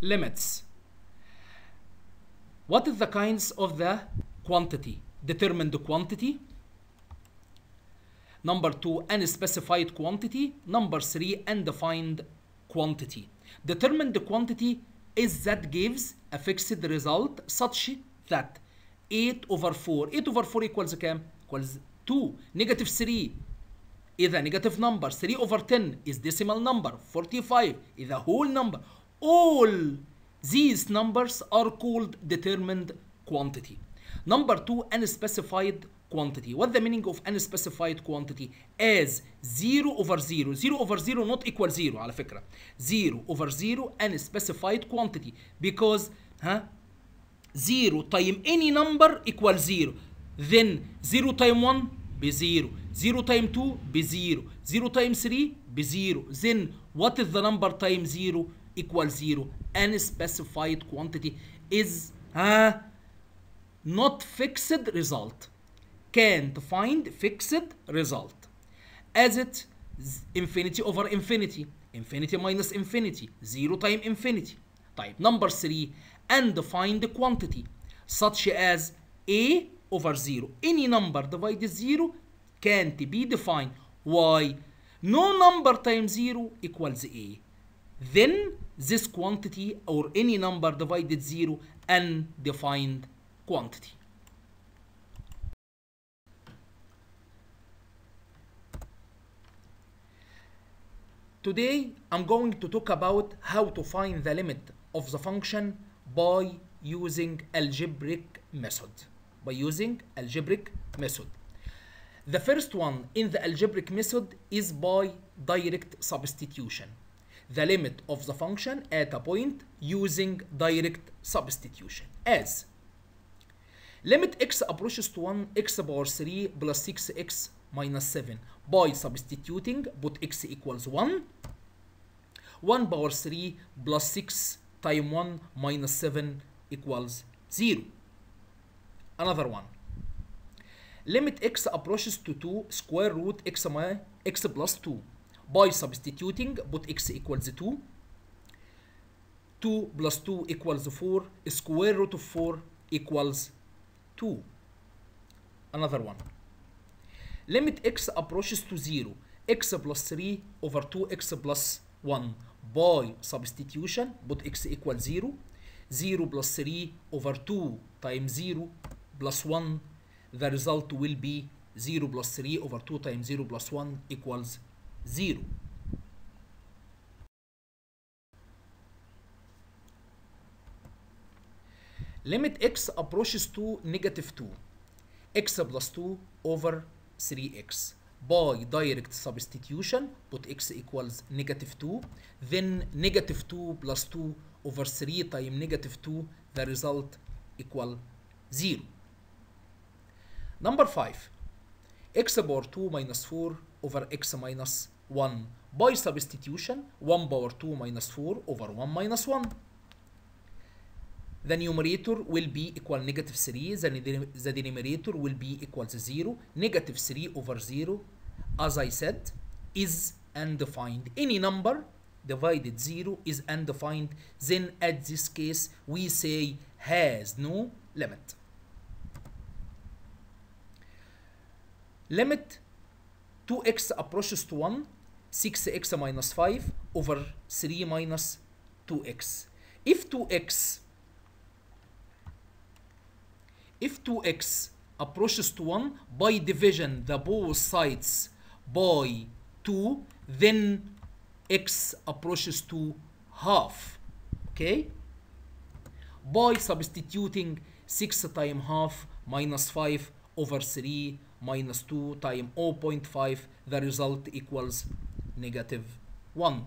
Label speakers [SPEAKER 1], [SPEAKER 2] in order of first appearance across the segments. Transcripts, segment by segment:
[SPEAKER 1] limits. What is the kinds of the quantity? Determined quantity. Number two, unspecified quantity. Number three, undefined quantity. Determined quantity is that gives a fixed result such that 8 over 4 8 over 4 equals cam equals 2 negative 3 Is a negative number 3 over 10 is decimal number 45 is a whole number all these numbers are called determined quantity. Number two, unspecified quantity. What the meaning of unspecified quantity? As 0 over 0, 0 over 0 not equal 0 على فكرة. 0 over 0 unspecified quantity because huh, 0 time any number equals 0. Then 0 time 1 be 0 time 2 be 0 time 3 be zero. then what is the number time 0 equals 0 Any specified quantity is uh, not fixed result can't find fixed result as it infinity over infinity infinity minus infinity 0 time infinity type number 3 and find the quantity such as a over 0 any number divided 0 can't be defined why no number times 0 equals a then this quantity or any number divided 0 undefined quantity. Today I'm going to talk about how to find the limit of the function by using algebraic method by using algebraic method. The first one in the algebraic method is by direct substitution the limit of the function at a point using direct substitution as limit x approaches to 1 x power 3 plus 6x minus 7 by substituting but x equals 1 1 power 3 plus 6 time 1 minus 7 equals 0 another one limit x approaches to 2 square root x, x plus 2 by substituting put x equals 2 2 plus 2 equals 4 square root of 4 equals 2 another one limit x approaches to 0 x plus 3 over 2x plus 1 by substitution put x equals 0 0 plus 3 over 2 times 0 plus 1 the result will be 0 plus 3 over 2 times 0 plus 1 equals 0. Limit x approaches to negative 2 x plus 2 over 3x by direct substitution put x equals negative 2 then negative 2 plus 2 over 3 times negative 2 the result equal 0 number 5 x over 2 minus 4 over x minus 1 by substitution 1 power 2 minus 4 over 1 minus 1 the numerator will be equal negative 3 the, the denominator will be equal to 0 negative 3 over 0 as I said is undefined any number divided 0 is undefined then at this case we say has no limit limit 2x approaches to 1 6x minus 5 over 3 minus 2x if 2x if 2x approaches to 1 by division the both sides by 2 then x approaches to half okay by substituting 6 times half minus 5 over 3 minus 2 times 0.5 the result equals negative 1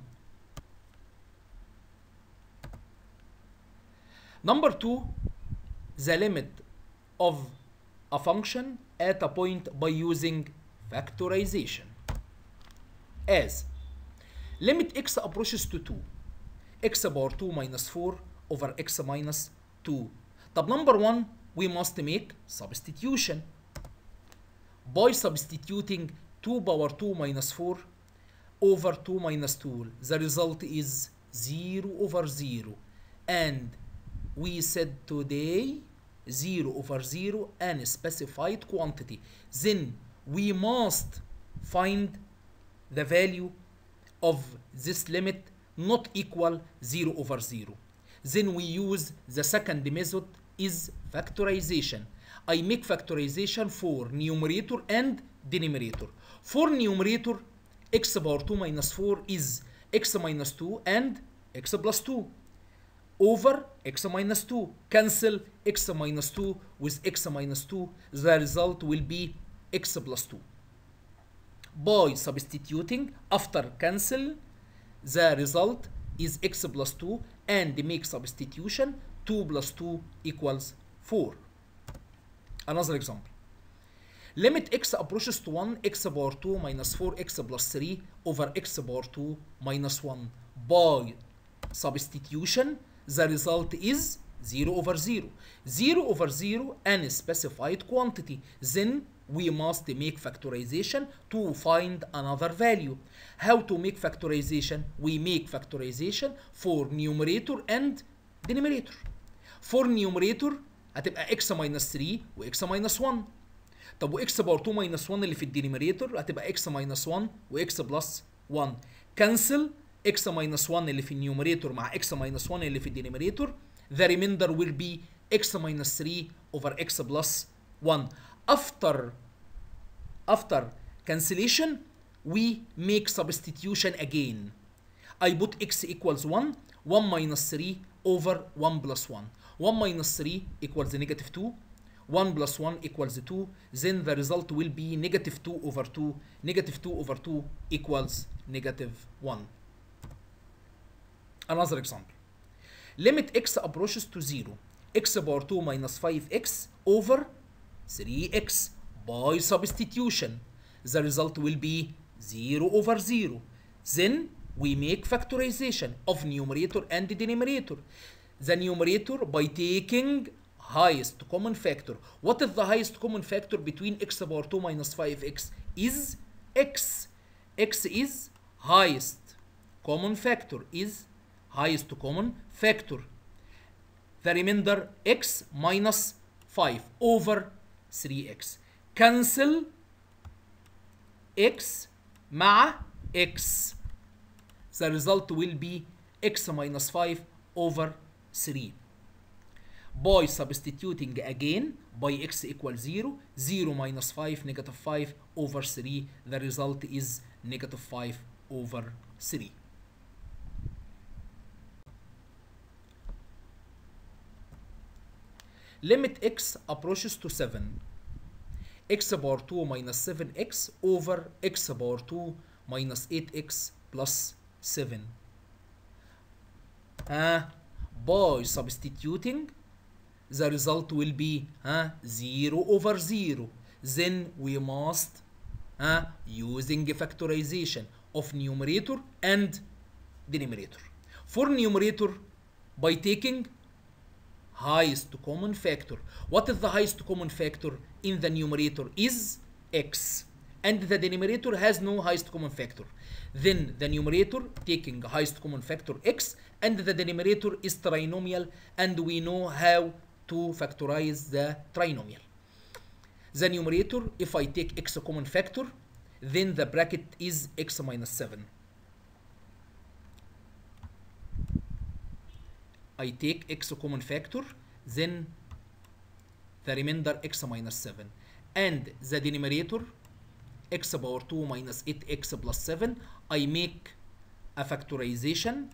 [SPEAKER 1] number 2 the limit of a function at a point by using factorization as limit x approaches to 2 x bar 2 minus 4 over x minus 2 The number 1 we must make substitution by substituting 2 power 2 minus 4 over 2 minus 2 the result is 0 over 0 and we said today 0 over 0 and specified quantity then we must find the value of this limit not equal 0 over 0 then we use the second method is factorization I make factorization for numerator and denominator. For numerator, x power 2 minus 4 is x minus 2 and x plus 2 over x minus 2. Cancel x minus 2 with x minus 2. The result will be x plus 2. By substituting after cancel, the result is x plus 2 and make substitution 2 plus 2 equals 4. Another example. Limit x approaches to 1 x bar 2 minus 4 x plus 3 over x bar 2 minus 1 by substitution the result is 0 over 0 0 over 0 any specified quantity then we must make factorization to find another value how to make factorization we make factorization for numerator and denominator for numerator هتبقى اكس ماينس 3 واكس ماينس 1 طب واكس باور 2 ماينس 1 اللي في الدينيميريتور هتبقى اكس ماينس 1 واكس بلس 1 كنسل اكس ماينس 1 اللي في النيوميريتور مع اكس ماينس 1 اللي في الدينيميريتور the remainder will be x minus 3 over x plus 1 after after cancellation we make substitution again I put x equals 1 1 minus 3 over 1 plus 1 1 minus 3 equals negative 2 1 plus 1 equals 2 then the result will be negative 2 over 2 negative 2 over 2 equals negative 1 another example limit x approaches to 0 x power 2 minus 5x over 3x by substitution the result will be 0 over 0 then we make factorization of numerator and denominator the numerator by taking highest common factor. What is the highest common factor between x power 2 minus 5x? Is x. x is highest common factor is highest common factor. The remainder x minus 5 over 3x. Cancel x مع x. The result will be x minus 5 over 3 by substituting again by x equals 0 0 minus 5 negative 5 over 3 the result is negative 5 over 3 limit x approaches to 7 x bar 2 minus 7x over x bar 2 minus 8x plus 7 ها uh, by substituting the result will be 0 over 0 then we must uh, using factorization of numerator and denominator for numerator by taking highest common factor what is the highest common factor in the numerator is x and the denominator has no highest common factor then the numerator taking highest common factor x and the denominator is trinomial and we know how to factorize the trinomial. The numerator, if I take x common factor, then the bracket is x minus 7. I take x common factor, then the remainder x minus 7. And the denominator x power 2 minus 8x plus 7 I make a factorization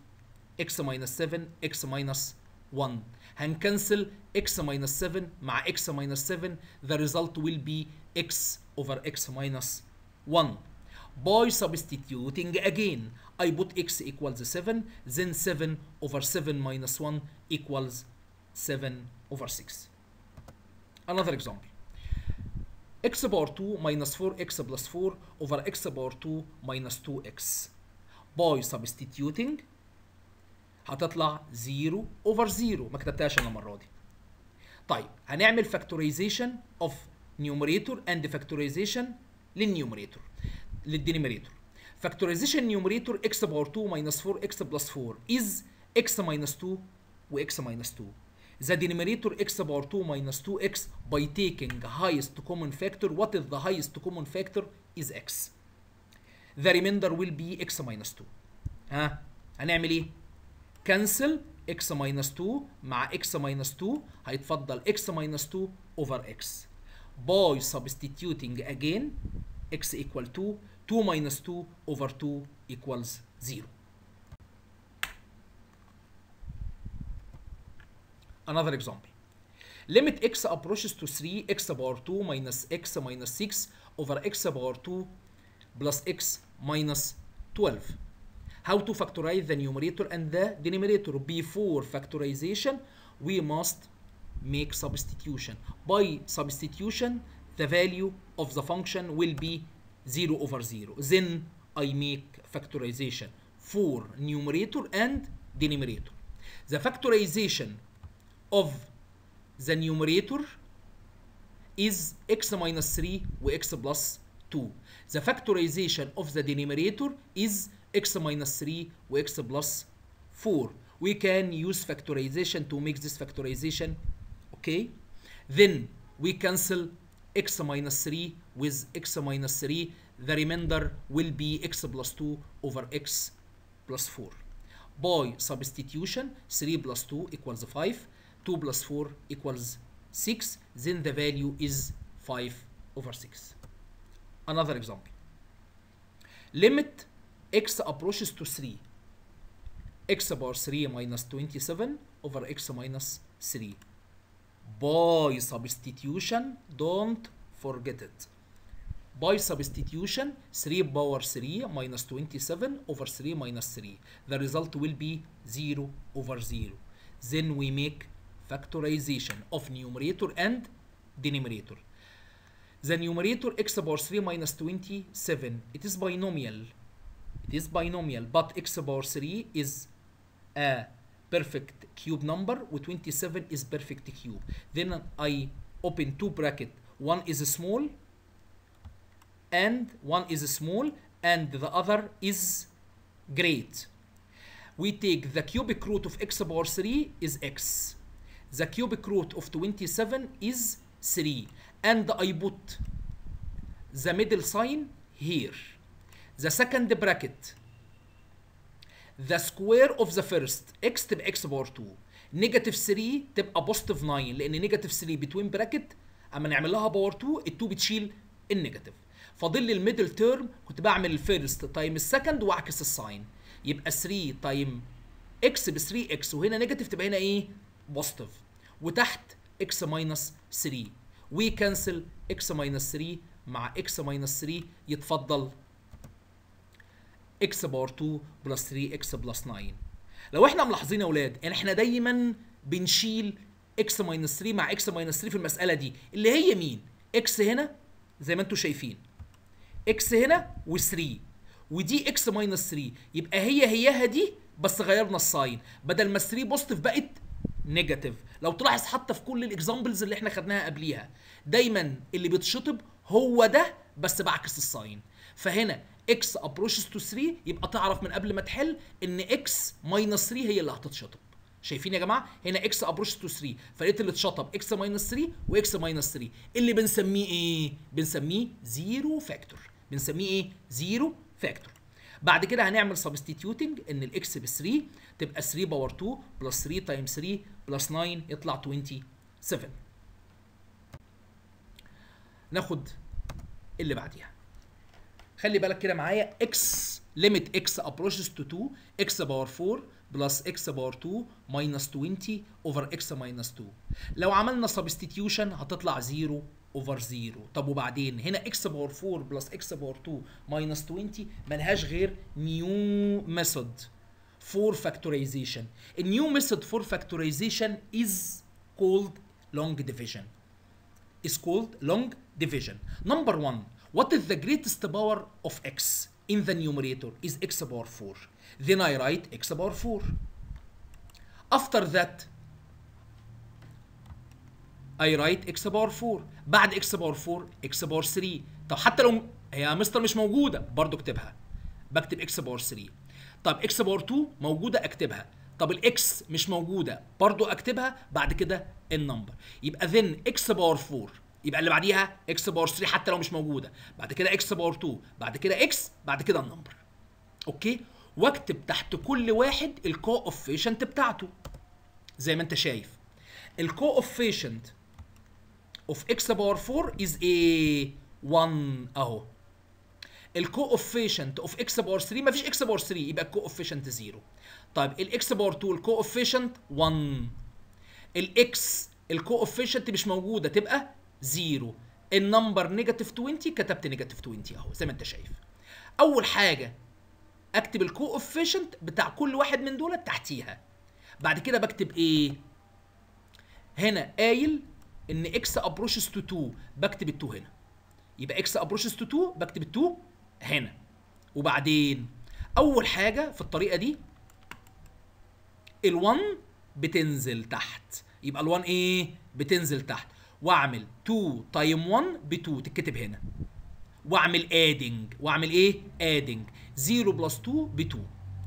[SPEAKER 1] x minus 7 x minus 1 هنكنسل x minus 7 مع x minus 7 the result will be x over x minus 1 by substituting again I put x equals 7 then 7 over 7 minus 1 equals 7 over 6 another example x باور 2 ماينس 4x بلس 4 over x باور 2 ماينس 2x باي substituting هتطلع 0 over 0 ما كتبتهاش انا المره دي طيب هنعمل فاكتوريزيشن اوف نيومريتور اند فاكتوريزيشن للنيومريتور للدينيميريتور. فاكتوريزيشن نيومريتور x باور 2 ماينس 4x بلس 4 is x minus 2 و x minus 2 the denominator x power 2 minus 2x by taking highest common factor. What is the highest common factor? Is x. The remainder will be x minus 2. ها هنعمل ايه؟ cancel x minus 2 مع x minus 2 هيتفضل x minus 2 over x by substituting again x equal to 2 minus 2 over 2 equals 0 Another example. Limit x approaches to 3 x power 2 minus x minus 6 over x power 2 plus x minus 12. How to factorize the numerator and the denominator. Before factorization, we must make substitution. By substitution, the value of the function will be 0 over 0. Then I make factorization for numerator and denominator. The factorization of the numerator is x minus 3 و x plus 2 the factorization of the denominator is x minus 3 و x plus 4 we can use factorization to make this factorization okay then we cancel x minus 3 with x minus 3 the remainder will be x plus 2 over x plus 4 by substitution 3 plus 2 equals 5 2 plus 4 equals 6 then the value is 5 over 6 another example limit x approaches to 3 x bar 3 minus 27 over x minus 3 by substitution don't forget it by substitution 3 power 3 minus 27 over 3 minus 3 the result will be 0 over 0 then we make factorization of numerator and denominator. The numerator x power 3 minus 27, it is binomial. It is binomial, but x power 3 is a perfect cube number و27 is perfect cube. Then I open two bracket. One is small and one is small and the other is great. We take the cubic root of x power 3 is x. the cubic root of 27 is 3 and I put the middle sign here the second bracket the square of the first x تبقى x power 2 نيجاتيف 3 تبقى positive 9 لان نيجاتيف 3 between bracket اما نعمل لها power 2 ال2 بتشيل النيجاتيف فاضل لي الميدل تيرم كنت بعمل الفيرست تايم السكند واعكس الساين يبقى 3 تايم x ب 3 x وهنا نيجاتيف تبقى هنا ايه بوزيتيف وتحت اكس ماينس 3 ويكنسل اكس ماينس 3 مع اكس ماينس 3 يتفضل اكس باور 2 بلس 3 اكس بلس 9 لو احنا ملاحظين يا اولاد ان احنا دايما بنشيل اكس ماينس 3 مع اكس ماينس 3 في المساله دي اللي هي مين اكس هنا زي ما انتم شايفين اكس هنا و3 ودي اكس ماينس 3 يبقى هي هياها دي بس غيرنا الساين بدل ما 3 بوزيتيف بقت نيجاتيف لو تلاحظ حتى في كل الاكزامبلز اللي احنا خدناها قبليها دايما اللي بيتشطب هو ده بس بعكس الساين فهنا اكس ابروشز تو 3 يبقى تعرف من قبل ما تحل ان اكس ماينس 3 هي اللي هتتشطب شايفين يا جماعه هنا اكس ابروش تو 3 فلقيت اللي اتشطب اكس ماينس 3 واكس ماينس 3 اللي بنسميه ايه بنسميه زيرو فاكتور بنسميه ايه زيرو فاكتور بعد كده هنعمل سبستيتيوتنج ان الاكس ب 3 تبقى 3 باور 2 بلس 3 تايم 3 بلس 9 يطلع 27 ناخد اللي بعديها خلي بالك كده معايا اكس ليميت اكس ابروشز تو 2 اكس باور 4 بلس اكس باور 2 ماينس 20 اوفر اكس ماينس 2 لو عملنا سبستيتيوشن هتطلع 0 اوفر 0 طب وبعدين هنا اكس باور 4 بلس اكس باور 2 ماينس 20 ملهاش غير نيو ميثود فور فاكتورايزيشن النيو ميثود فور فاكتورايزيشن از called long division is called long division number 1 what is the greatest power of x in the numerator is x power 4 then i write x power 4 after that اي رايت اكس باور 4 بعد اكس باور 4 اكس باور 3 طب حتى لو هي مستر مش موجوده برضو اكتبها بكتب اكس باور 3 طب اكس باور 2 موجوده اكتبها طب الاكس مش موجوده برضو اكتبها بعد كده النمبر يبقى ذن اكس باور 4 يبقى اللي بعديها اكس باور 3 حتى لو مش موجوده بعد كده اكس باور 2 بعد كده اكس بعد كده النمبر اوكي واكتب تحت كل واحد الكوفيشنت بتاعته زي ما انت شايف الكوفيشنت اوف اكس باور 4 از ايه 1 اهو الكو اوفيشنت اوف اكس باور 3 مفيش اكس باور 3 يبقى الكو اوفيشنت 0 طيب الاكس باور 2 الكو اوفيشنت 1 الاكس الكو اوفيشنت مش موجوده تبقى 0 النمبر نيجاتيف 20 كتبت نيجاتيف 20 اهو زي ما انت شايف اول حاجه اكتب الكو اوفيشنت بتاع كل واحد من دول تحتيها بعد كده بكتب ايه هنا قايل ان اكس ابروشز تو 2 بكتب ال 2 هنا يبقى اكس ابروشز تو 2 بكتب ال 2 هنا وبعدين اول حاجه في الطريقه دي ال1 بتنزل تحت يبقى ال1 ايه بتنزل تحت واعمل 2 تايم 1 ب 2 تتكتب هنا واعمل ادنج واعمل ايه ادنج 0 بلس 2 ب 2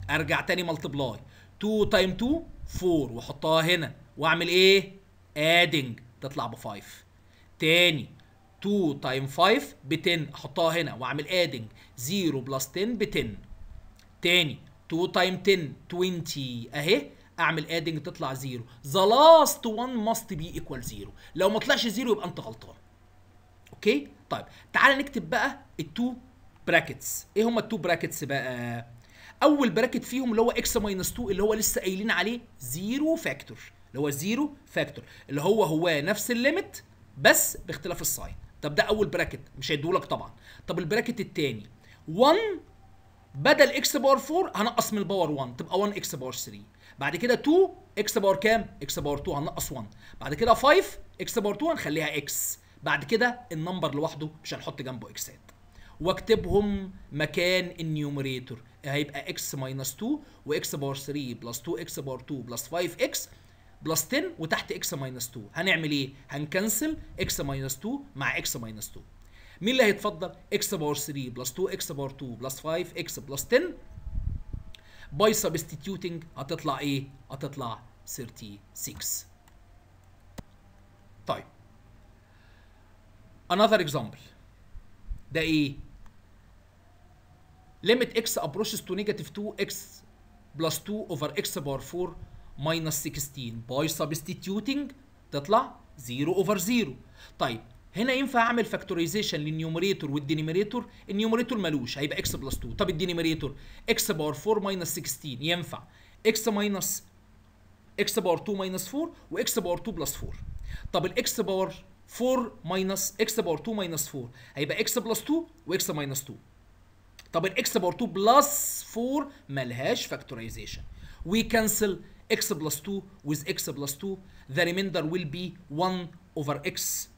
[SPEAKER 1] ارجع تاني ملتبلاي 2 تايم 2 4 واحطها هنا واعمل ايه ادنج تطلع ب 5 تاني 2 تايم 5 ب 10 احطها هنا واعمل ادنج 0 بلس 10 ب 10 تاني 2 تايم 10 20 اهي اعمل ادنج تطلع 0 ذا لاست 1 ماست بي ايكوال 0 لو ما طلعش 0 يبقى انت غلطان اوكي طيب تعال نكتب بقى التو براكتس ايه هما التو براكتس بقى اول براكت فيهم اللي هو اكس ماينس 2 اللي هو لسه قايلين عليه 0 فاكتور اللي هو زيرو فاكتور اللي هو هو نفس الليميت بس باختلاف الساين طب ده اول براكت مش هيدولك طبعا طب البراكت الثاني 1 بدل اكس باور 4 هنقص من الباور 1 تبقى 1 اكس باور 3 بعد كده 2 اكس باور كام اكس باور 2 هنقص 1 بعد كده 5 اكس باور 2 هنخليها اكس بعد كده النمبر لوحده مش هنحط جنبه اكسات واكتبهم مكان النيومريتور هيبقى اكس ماينس 2 واكس باور 3 بلس 2 اكس باور 2 بلس 5 اكس بلس 10 وتحت اكس ماينس 2 هنعمل ايه هنكنسل اكس ماينس 2 مع اكس ماينس 2 مين اللي هيتفضل اكس باور 3 بلس 2 اكس باور 2 بلس 5 اكس بلس 10 باي سبستيتيوتنج هتطلع ايه هتطلع 36 طيب another example ده ايه limit x approaches to negative 2 x plus 2 over x power 4 minus 16 by substituting تطلع 0 over 0 طيب هنا ينفع اعمل فاكتورايزيشن للنيوميريتور والدينيميريتور النيوميريتور ملوش هيبقى اكس بلس 2 طب الدينيميريتور اكس باور 4 ماينس 16 ينفع اكس ماينس اكس باور 2 ماينس 4 واكس باور 2 بلس 4 طب الاكس باور 4 ماينس اكس باور 2 ماينس 4 هيبقى اكس بلس 2 واكس ماينس 2 طب الاكس باور 2 بلس 4 ملهاش فاكتورايزيشن كانسل x plus 2 with x plus 2 the remainder will be 1 over x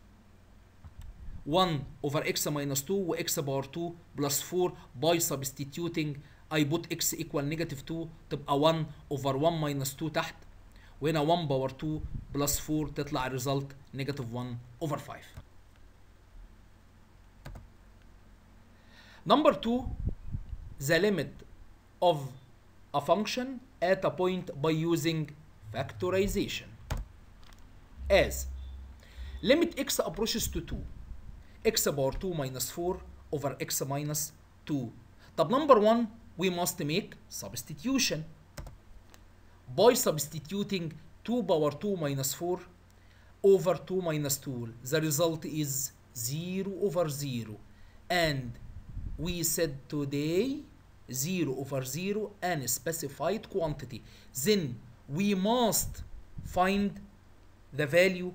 [SPEAKER 1] 1 over x minus 2 X power 2 plus 4 by substituting I put x equal negative 2 تبقى 1 over 1 minus 2 تحت وهنا 1 power 2 4 تطلع الريزلت result negative 1 over 5 number 2 the limit of a function at a point by using factorization as limit x approaches to 2 x power 2 minus 4 over x minus 2 طب number 1 we must make substitution by substituting 2 power 2 minus 4 over 2 minus 2 the result is 0 over 0 and we said today 0 over 0 and specified quantity then we must find the value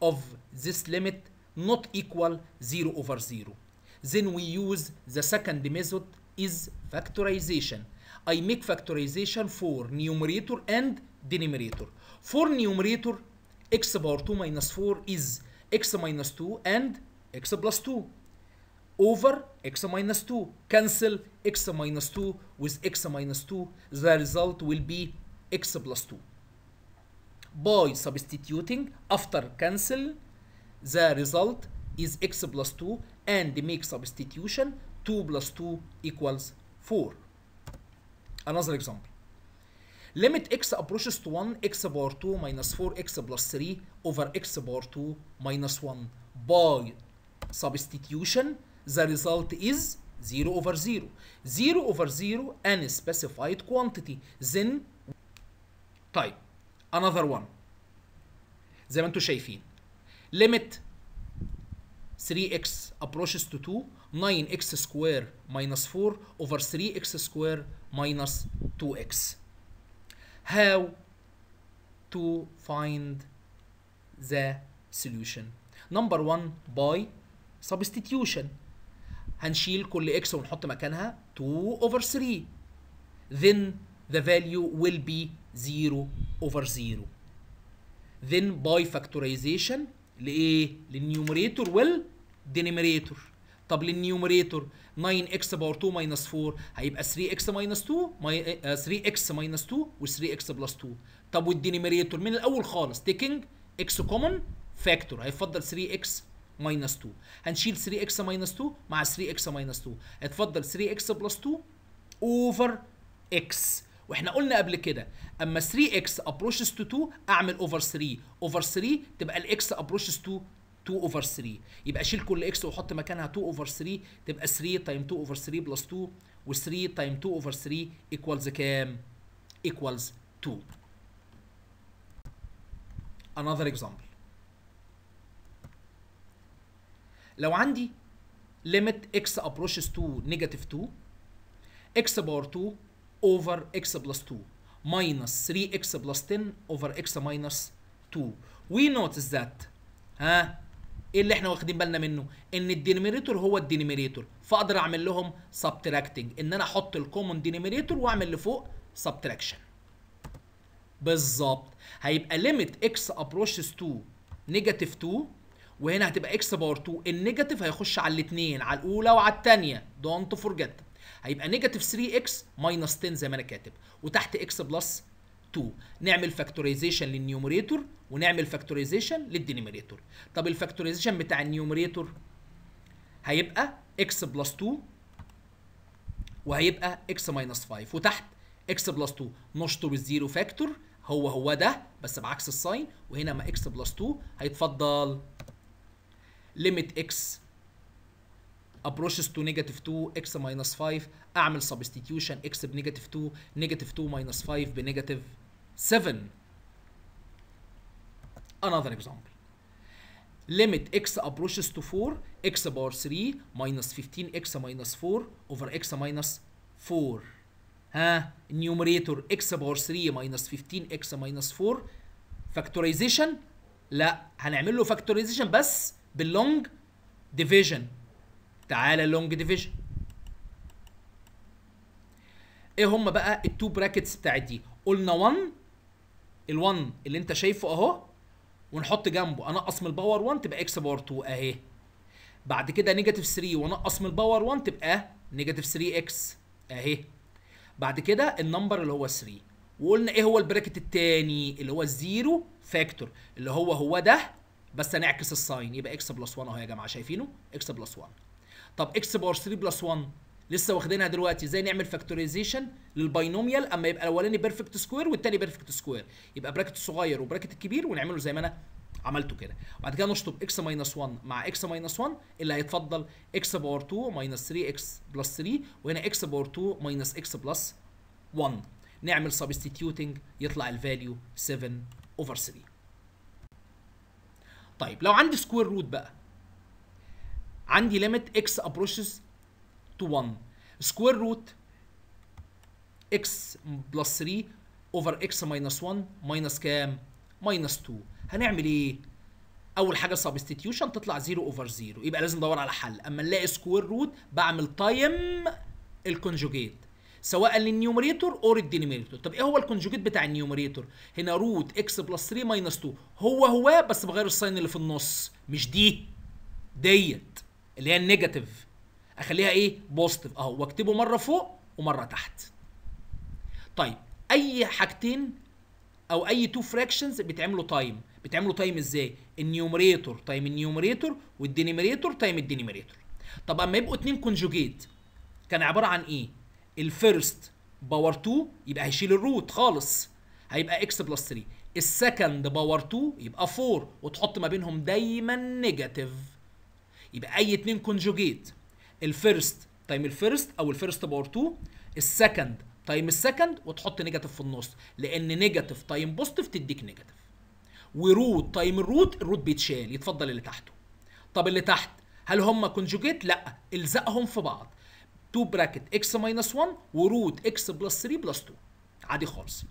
[SPEAKER 1] of this limit not equal 0 over 0 then we use the second method is factorization I make factorization for numerator and denominator for numerator x power 2 minus 4 is x minus 2 and x plus 2 over x minus 2. Cancel x minus 2 with x minus 2. The result will be x plus 2. By substituting after cancel, the result is x plus 2 and make substitution 2 plus 2 equals 4. Another example. Limit x approaches to 1 x bar 2 minus 4 x plus 3 over x bar 2 minus 1 by substitution the result is 0 over 0. 0 over 0 an specified quantity. Then طيب another one زي ما انتم شايفين limit 3x approaches to 2 9x square minus 4 over 3x square minus 2x how to find the solution number one by substitution هنشيل كل اكس ونحط مكانها 2 over 3 then the value will be 0 over 0 then by factorization لايه للنيوميريتور والدينيميريتور طب للنيوميريتور 9x باور 2 minus 4 هيبقى 3x minus 2 3x آه، minus 2 و 3x plus 2 طب والدينيميريتور من الاول خالص تيكينج x common فاكتور هيفضل 3x ماينس 2 هنشيل 3 اكس ماينس 2 مع 3 اكس ماينس 2 اتفضل 3 اكس بلس 2 اوفر اكس واحنا قلنا قبل كده اما 3 اكس ابروشز تو 2 اعمل اوفر 3 اوفر 3 تبقى الاكس ابروشز تو 2 اوفر 3 يبقى شيل كل اكس وحط مكانها 2 اوفر 3 تبقى 3 تايم 2 اوفر 3 بلس 2 و3 تايم 2 اوفر 3 ايكوالز كام؟ ايكوالز 2 another example لو عندي ليميت اكس ابروشز تو نيجاتيف 2 اكس باور 2 اوفر اكس بلس 2 minus 3x plus 10 over x minus 2 we notice that ها ايه اللي احنا واخدين بالنا منه ان الدينيميريتور هو الدينيميريتور فاقدر اعمل لهم subtracting ان انا احط الكومون دينيميريتور واعمل لفوق subtraction بالظبط هيبقى ليميت x approaches to negative 2 وهنا هتبقى اكس باور 2 النيجاتيف هيخش على الاثنين على الاولى وعلى الثانيه دونت فورجيت هيبقى نيجاتيف 3 اكس ماينس 10 زي ما انا كاتب وتحت اكس بلس 2 نعمل فاكتورايزيشن للنيوميريتور ونعمل فاكتورايزيشن للدينيميريتور طب الفاكتورايزيشن بتاع النيوميريتور هيبقى اكس بلس 2 وهيبقى اكس ماينس 5 وتحت اكس بلس 2 نشطه بالزيرو فاكتور هو هو ده بس بعكس الساين وهنا ما اكس بلس 2 هيتفضل ليميت اكس ابروشز تو نيجاتيف 2 اكس ماينس 5 اعمل سبستيتيوشن اكس بنيجاتيف 2 نيجاتيف 2 ماينس 5 بنيجاتيف 7 another example limit x approaches to 4 x power 3 minus 15x minus 4 over x minus 4 ها النيومريتور x باور 3 minus 15x minus 4 فاكتورايزيشن لا هنعمل له فاكتورايزيشن بس باللونج ديفيجن تعالى اللونج ديفيجن ايه هم بقى التو براكتس بتاعت دي قلنا 1 ال1 اللي انت شايفه اهو ونحط جنبه انقص من الباور 1 تبقى اكس باور 2 اهي بعد كده نيجاتيف 3 وانقص من الباور 1 تبقى نيجاتيف 3 اكس اهي بعد كده النمبر اللي هو 3 وقلنا ايه هو البراكت الثاني اللي هو الزيرو فاكتور اللي هو هو ده بس هنعكس الساين يبقى اكس بلس 1 اهو يا جماعه شايفينه اكس بلس 1 طب اكس باور 3 بلس 1 لسه واخدينها دلوقتي ازاي نعمل فاكتوريزيشن للباينوميال اما يبقى الاولاني بيرفكت سكوير والتاني بيرفكت سكوير يبقى براكت الصغير وبراكت الكبير ونعمله زي ما انا عملته كده وبعد كده نشطب اكس ماينس 1 مع اكس ماينس 1 اللي هيتفضل اكس باور 2 ماينس 3 اكس بلس 3 وهنا اكس باور 2 ماينس اكس بلس 1 نعمل سبستيتيوتنج يطلع الفاليو 7 اوفر 3 طيب لو عندي سكوير روت بقى عندي ليميت اكس ابروشز تو 1 سكوير روت اكس بلس 3 اوفر اكس ماينس 1 ماينس كام؟ ماينس 2 هنعمل ايه؟ اول حاجه سبستيتيوشن تطلع 0 اوفر 0 يبقى لازم ادور على حل اما نلاقي سكوير روت بعمل تايم الكونجوجيت سواء للنيومريتور اور الدينيميريتور طب ايه هو الكونجوجيت بتاع النيومريتور هنا روت اكس بلس 3 ماينس 2 هو هو بس بغير الساين اللي في النص مش دي ديت اللي هي النيجاتيف اخليها ايه بوزيتيف اهو واكتبه مره فوق ومره تحت طيب اي حاجتين او اي تو فراكشنز بيتعملوا تايم بيتعملوا تايم ازاي النيومريتور تايم النيومريتور والدينيمريتور تايم الدينيمريتور طب اما يبقوا اتنين كونجوجيت كان عباره عن ايه الفيرست باور 2 يبقى هيشيل الروت خالص هيبقى اكس بلس 3 السكند باور 2 يبقى 4 وتحط ما بينهم دايما نيجاتيف يبقى اي اتنين كونجوجيت الفيرست تايم الفيرست او الفيرست باور 2 السكند تايم السكند وتحط نيجاتيف في النص لان نيجاتيف تايم بوزيتيف تديك نيجاتيف وروت تايم الروت الروت بيتشال يتفضل اللي تحته طب اللي تحت هل هم كونجوجيت لا الزقهم في بعض 2 براكت اكس ماينس 1 وروت اكس بلس 3 بلس 2 عادي خالص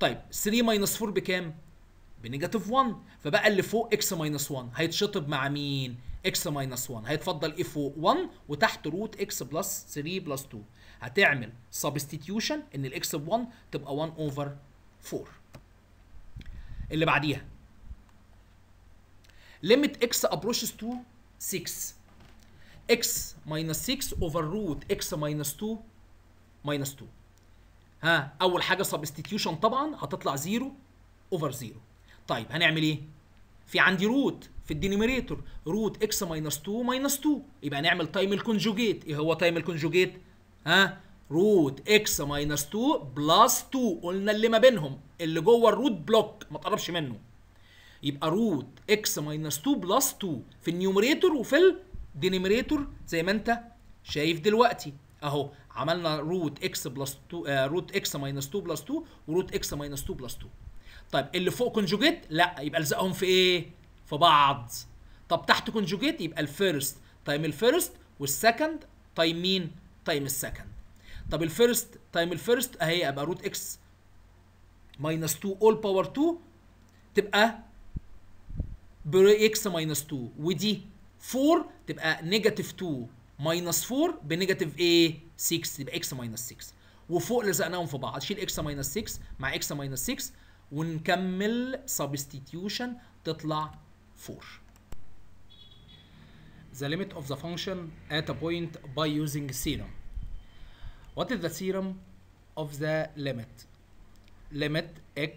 [SPEAKER 1] طيب 3 ماينس 4 بكام؟ بنيجاتيف 1 فبقى اللي فوق اكس ماينس 1 هيتشطب مع مين؟ اكس ماينس 1 هيتفضل ايه فوق 1 وتحت روت اكس بلس 3 بلس 2 هتعمل سبستيتيوشن ان الاكس ب 1 تبقى 1 اوفر 4 اللي بعديها ليميت اكس ابروشز تو 6 x ماينس 6 اوفر روت x ماينس 2 ماينس 2 ها اول حاجه سبستيتيوشن طبعا هتطلع 0 اوفر 0 طيب هنعمل ايه في عندي روت في الدينيميريتور روت x ماينس 2 ماينس 2 يبقى نعمل تايم الكونجوجيت ايه هو تايم الكونجوجيت ها روت x ماينس 2 بلس 2 قلنا اللي ما بينهم اللي جوه الروت بلوك ما تقربش منه يبقى روت x ماينس 2 بلس 2 في النيوميريتور وفي دينيميريتور زي ما انت شايف دلوقتي اهو عملنا روت اكس بلس 2 روت اكس ماينس 2 بلس 2 وروت اكس ماينس 2 بلس 2 طيب اللي فوق كونجوجيت لا يبقى الزقهم في ايه في بعض طب تحت كونجوجيت يبقى الفيرست تايم الفيرست والسكند تايم مين تايم السكند طب الفيرست تايم الفيرست اهي يبقى روت اكس ماينس 2 اول باور 2 تبقى بري اكس ماينس 2 ودي 4 تبقى نيجاتيف 2 ماينس 4 بنيجاتيف ايه 6 تبقى اكس ماينس 6 وفوق لزقناهم في بعض شيل اكس ماينس 6 مع اكس ماينس 6 ونكمل سبستيتيوشن تطلع 4 the limit of the function at a point by using theorem. What is the theorem of the limit? Limit x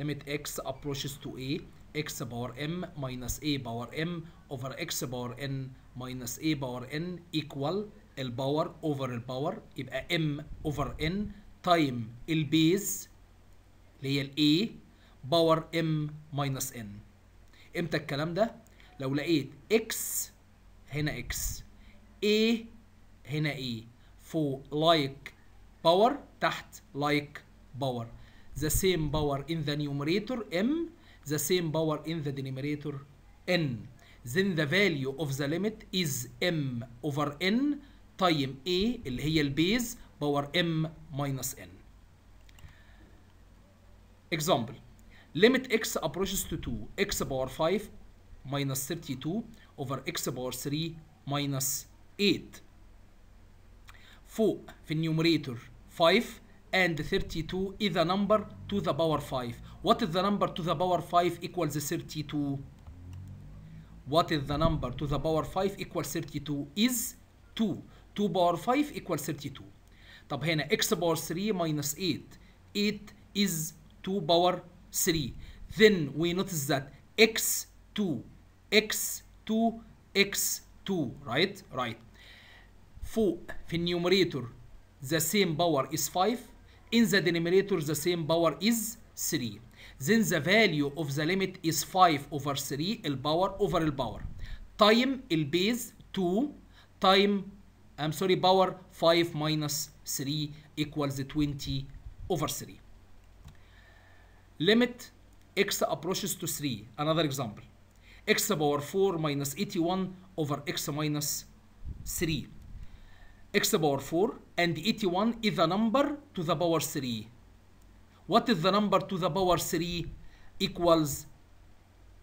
[SPEAKER 1] limit x approaches to a x باور m minus a باور m over x باور n minus a باور n equal الباور over الباور يبقى m over n تايم البيز اللي هي ال a باور m minus n امتى الكلام ده؟ لو لقيت x هنا x a هنا a e، فوق like باور تحت like باور the same power in the numerator m the same power in the denominator n then the value of the limit is m over n time a اللي هي البيز باور m minus n example limit x approaches to 2 x power 5 minus 32 over x power 3 minus 8 فوق في النيوميريتور 5 and 32 is a number to the power 5 What is the number to the power 5 equals 32? What is the number to the power 5 equals 32 is 2 2 power 5 equals 32 طب هنا x power 3 minus 8 8 is 2 power 3 then we notice that x2 x2 x2 right right فوق في النيوميريتور the same power is 5 in the denominator the same power is 3 then the value of the limit is 5 over 3 power over power. time base 2 time I'm sorry power 5 minus 3 equals 20 over 3 limit x approaches to 3 another example x power 4 minus 81 over x minus 3 x power 4 and 81 is a number to the power 3 what is the number to the power 3 equals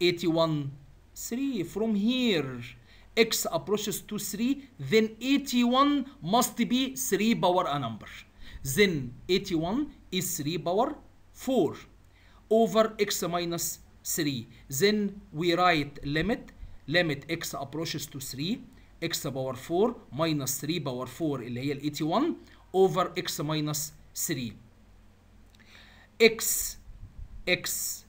[SPEAKER 1] 81 3 from here x approaches to 3 then 81 must be 3 power a number then 81 is 3 power 4 over x minus 3 then we write limit limit x approaches to 3 x power 4 minus 3 power 4 اللي هي 81 over x minus 3 X, X,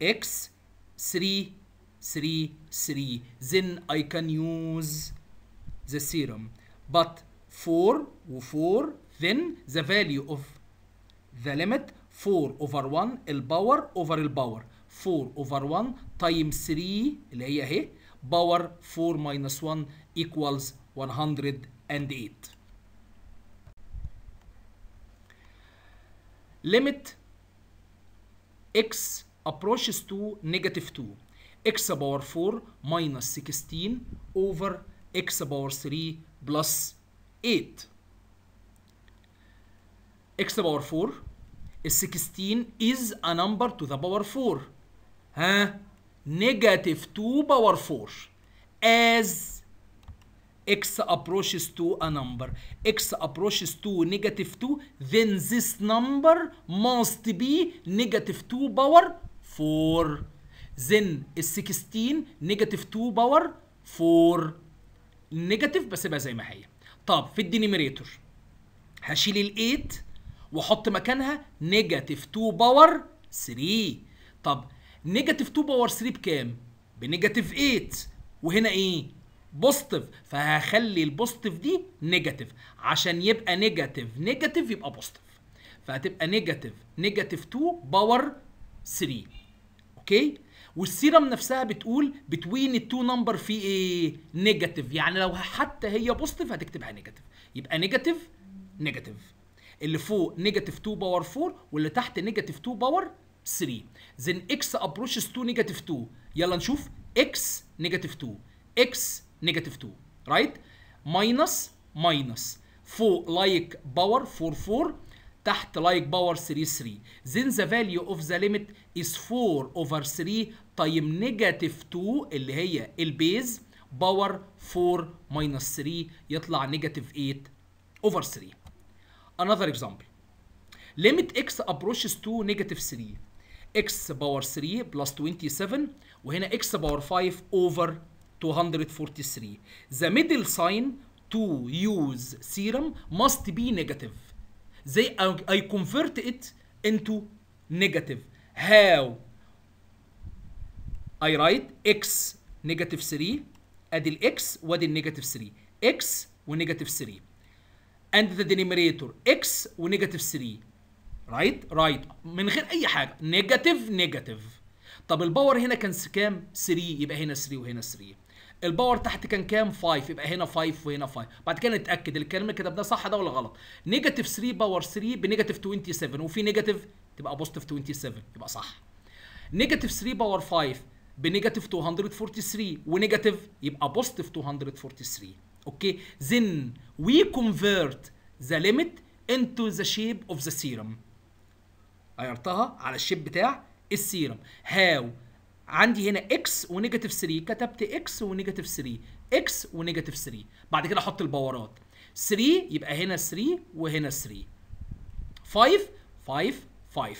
[SPEAKER 1] X, Sri, Sri, Sri. Then I can use the serum. But four, four. then the value of the limit 4 over 1 power over power 4 over 1 times 3 اللي هي اهي Power 4 minus 1 equals 108 limit x approaches to negative 2 x power 4 minus 16 over x power 3 plus 8 x power 4 is 16 is a number to the power 4 huh? negative 2 power 4 as x approaches to a number x approaches to negative 2 then this number must be negative 2 power 4 then 16 negative 2 power 4 negative بسيبها زي ما هي طب في الدينيميريتور هشيل ال 8 واحط مكانها negative 2 power 3 طب negative 2 power 3 بكام؟ بنيجاتيف 8 وهنا ايه؟ بوزيتيف فهخلي البوزيتيف دي نيجاتيف عشان يبقى نيجاتيف نيجاتيف يبقى بوزيتيف فهتبقى نيجاتيف نيجاتيف 2 باور 3 اوكي والسيرم نفسها بتقول بتوين التو نمبر في ايه نيجاتيف يعني لو حتى هي بوزيتيف هتكتبها نيجاتيف يبقى نيجاتيف نيجاتيف اللي فوق نيجاتيف 2 باور 4 واللي تحت نيجاتيف 2 باور 3 زين اكس ابروشز 2 نيجاتيف 2 يلا نشوف اكس نيجاتيف 2 اكس نيجاتيف 2 رايت ماينس ماينس فوق لايك باور 4 4 تحت لايك باور 3 3 then the value of the limit is 4 over 3 تايم نيجاتيف 2 اللي هي البيز باور 4 minus 3 يطلع نيجاتيف 8 over 3 another example limit x approaches to negative 3 x باور 3 plus 27 وهنا x باور 5 over 243 the middle sign to use serum must be negative they I convert it into negative how I write x negative 3 ادي x وادي النيجاتيف 3 و ونيجاتيف 3 and the denominator x ونيجاتيف 3 رايت رايت من غير اي حاجه نيجاتيف نيجاتيف طب الباور هنا كان كام 3 يبقى هنا 3 وهنا 3 الباور تحت كان كام 5 يبقى هنا 5 وهنا 5 بعد كده نتاكد الكلام اللي كتبناه صح ده ولا غلط نيجاتيف 3 باور 3 بنيجاتيف 27 وفي نيجاتيف تبقى بوزيتيف 27 يبقى صح نيجاتيف 3 باور 5 بنيجاتيف 243 ونيجاتيف يبقى بوزيتيف 243 اوكي زين وي كونفيرت ذا ليميت انتو ذا شيب اوف ذا سيرم غيرتها على الشيب بتاع السيرم هاو عندي هنا اكس ونيجاتيف 3 كتبت اكس ونيجاتيف 3 اكس ونيجاتيف 3 بعد كده احط البوارات 3 يبقى هنا 3 وهنا 3 5 5 5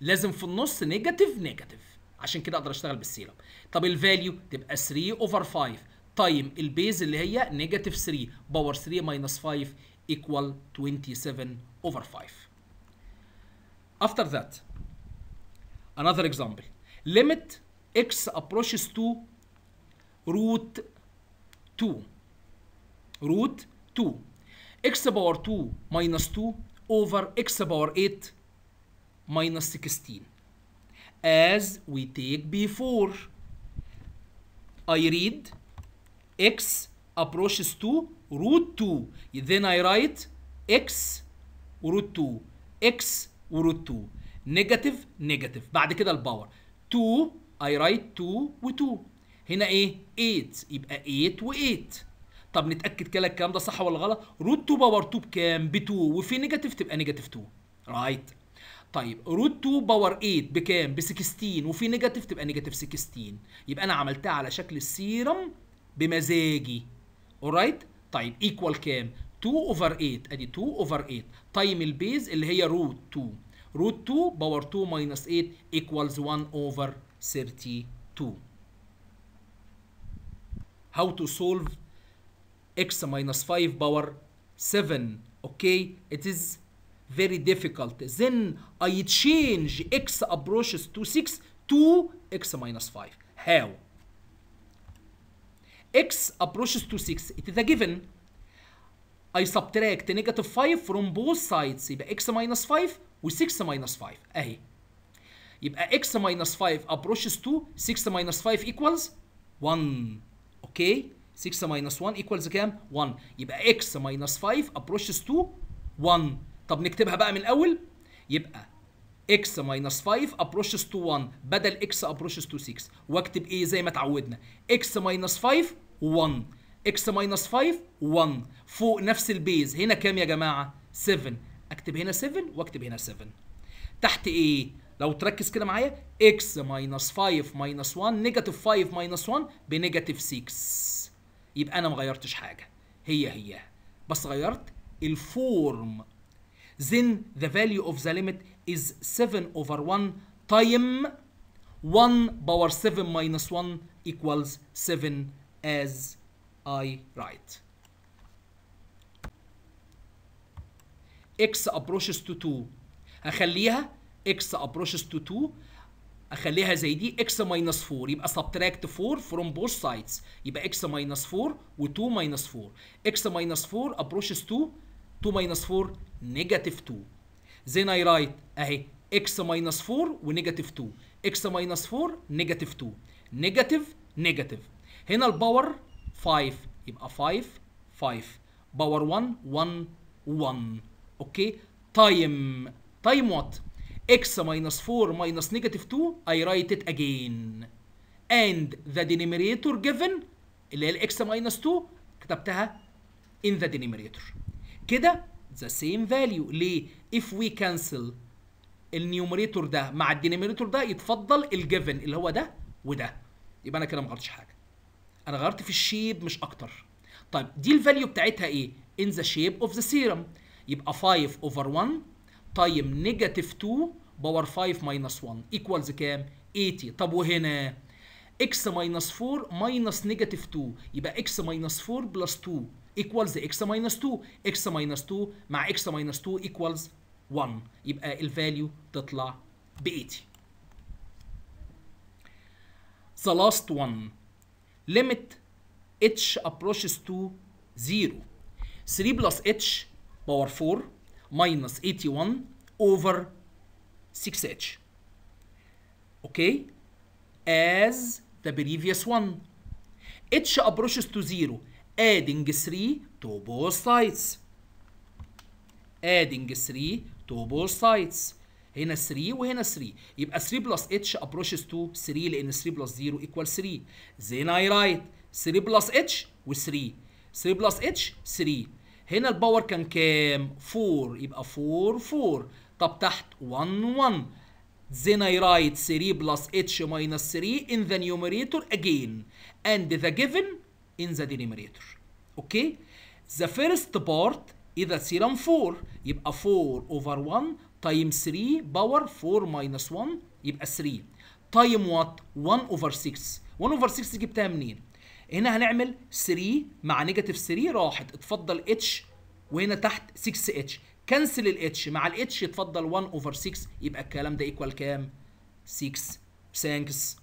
[SPEAKER 1] لازم في النص نيجاتيف نيجاتيف عشان كده اقدر اشتغل بالسيرم طب الفاليو تبقى 3 اوفر 5 تايم البيز اللي هي نيجاتيف 3 باور 3 ماينس 5 ايكوال 27 اوفر 5. افتر ذات انذر اكزامبل limit x approaches to root 2 root 2 x power 2 minus 2 over x power 8 minus 16 as we take before I read x approaches to root 2 then I write x root 2 x root 2 negative negative بعد كده الباور 2 اي رايت 2 و2 هنا ايه 8 يبقى 8 و8 طب نتاكد كده الكلام ده صح ولا غلط روت 2 باور 2 بكام ب 2 وفي نيجاتيف تبقى نيجاتيف 2 رايت طيب روت 2 باور 8 بكام ب 16 وفي نيجاتيف تبقى نيجاتيف 16 يبقى انا عملتها على شكل السيرم بمزاجي اورايت طيب ايكوال كام 2 اوفر 8 ادي 2 اوفر 8 تايم البيز اللي هي روت 2 root 2 power 2 minus 8 equals 1 over 32. How to solve x minus 5 power 7? Okay, it is very difficult. Then I change x approaches to 6 to x minus 5. How? x approaches to 6. It is a given. I subtract negative 5 from both sides. x minus 5 و6 ماينس 5 اهي يبقى اكس ماينس 5 ابروشز 2 6 ماينس 5 ايكوالز 1 اوكي 6 ماينس 1 ايكوالز كام 1 يبقى اكس ماينس 5 ابروشز 2 1 طب نكتبها بقى من الاول يبقى x ماينس 5 approaches to 1 بدل x approaches to 6 واكتب ايه زي ما اتعودنا x ماينس 5 1 x ماينس 5 1 فوق نفس البيز هنا كام يا جماعه 7 اكتب هنا 7 واكتب هنا 7 تحت ايه لو تركز كده معايا x ماينس 5 ماينس 1 نيجاتيف 5 ماينس 1 بنيجاتيف 6 يبقى انا ما غيرتش حاجه هي هي بس غيرت الفورم then the value of the limit is 7 over 1 time 1 power 7 minus 1 equals 7 as I write اكس ابروشز تو 2 هخليها اكس ابروشز تو 2 اخليها زي دي اكس ماينس 4 يبقى سبتراكت 4 فروم بوث سايدز يبقى اكس ماينس 4 و2 ماينس 4 اكس ماينس 4 ابروشز 2 2 ماينس 4 نيجاتيف 2 زين اي رايت اهي اكس ماينس 4 ونيجاتيف 2 اكس ماينس 4 نيجاتيف 2 نيجاتيف نيجاتيف هنا الباور 5 يبقى 5 5 باور 1 1 1 اوكي تايم تايم وات اكس ماينس 4 ماينس نيجاتيف 2 I write it again and the denominator given اللي هي الاكس ماينس 2 كتبتها in the denominator كده the same value ليه اف وي كانسل النيوميريتور ده مع الدينيميريتور ده يتفضل الجيفن اللي هو ده وده يبقى انا كده ما غلطتش حاجه انا غيرت في الشيب مش اكتر طيب دي الفاليو بتاعتها ايه in the shape of the serum يبقى 5 اوفر 1 تايم نيجاتيف 2 باور 5 ماينس 1 ايكوالز كام 80 طب وهنا اكس ماينس 4 ماينس نيجاتيف 2 يبقى اكس ماينس 4 بلس 2 ايكوالز اكس ماينس 2 اكس ماينس 2 مع اكس ماينس 2 ايكوالز 1 يبقى الفاليو تطلع ب 80 the last one limit h approaches to 0 3 plus h باور 4 ماينس 81 اوفر 6 h اوكي as the previous one H approaches to 0 adding 3 to both sides adding 3 to both sides هنا 3 وهنا 3 يبقى 3 plus H approaches to 3 لان 3 plus 0 equal 3 then I write 3 plus H و 3 3 plus H 3 هنا الباور كان كام 4 يبقى 4 4 طب تحت 1 1 then I write 3 plus h minus 3 in the numerator again and the given in the denominator okay the first part is the theorem 4 يبقى 4 over 1 times 3 power 4 minus 1 يبقى 3 time what 1 over 6 1 over 6 جبتها منين هنا هنعمل 3 مع نيجاتيف 3 راحت اتفضل اتش وهنا تحت 6 اتش كنسل الاتش مع الاتش اتفضل 1 اوفر 6 يبقى الكلام ده ايكوال كام 6 ثانكس